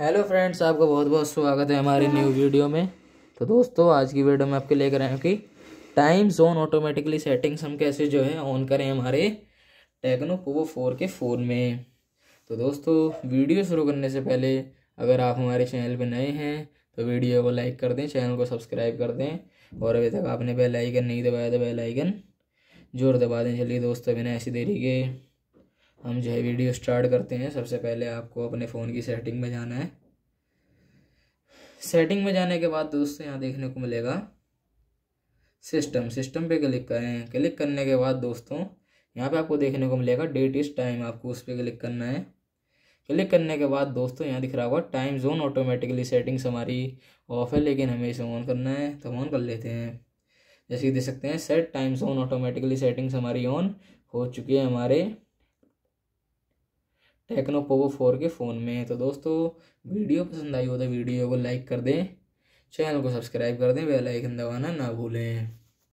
hello friends आपका बहुत बहुत स्वागत है हमारी न्यू वीडियो में तो दोस्तों आज की वीडियो में आपके लेकर आए हैं कि टाइम जोन ऑटोमेटिकली सेटिंग्स हम कैसे जो है ऑन करें हमारे टेक्नो पोवो फोर के फ़ोन में तो दोस्तों वीडियो शुरू करने से पहले अगर आप हमारे चैनल पर नए हैं तो वीडियो को लाइक कर दें चैनल को सब्सक्राइब कर दें और अभी तक आपने बेलाइकन नहीं दबाया तो बेल आइकन जोर दबा दें चलिए दोस्तों बिना ऐसी देरी के हम जो है वीडियो स्टार्ट करते हैं सबसे पहले आपको अपने फ़ोन की सेटिंग में जाना है सेटिंग में जाने के बाद दोस्तों यहाँ देखने को मिलेगा सिस्टम सिस्टम पे क्लिक करें क्लिक करने के बाद दोस्तों यहाँ पे आपको देखने को मिलेगा डेट इस टाइम आपको उस पर क्लिक करना है क्लिक करने के बाद दोस्तों यहाँ दिख रहा होगा टाइम जोन ऑटोमेटिकली सेटिंग्स हमारी ऑफ है लेकिन हमें इसे ऑन करना है तो ऑन कर लेते हैं जैसे कि देख सकते हैं set time zone automatically settings हमारी ऑन हो चुकी है हमारे टेक्नो पोवो फोर के फ़ोन में तो दोस्तों वीडियो पसंद आई हो तो वीडियो को लाइक कर दें चैनल को सब्सक्राइब कर दें बेल आइकन दबाना ना भूलें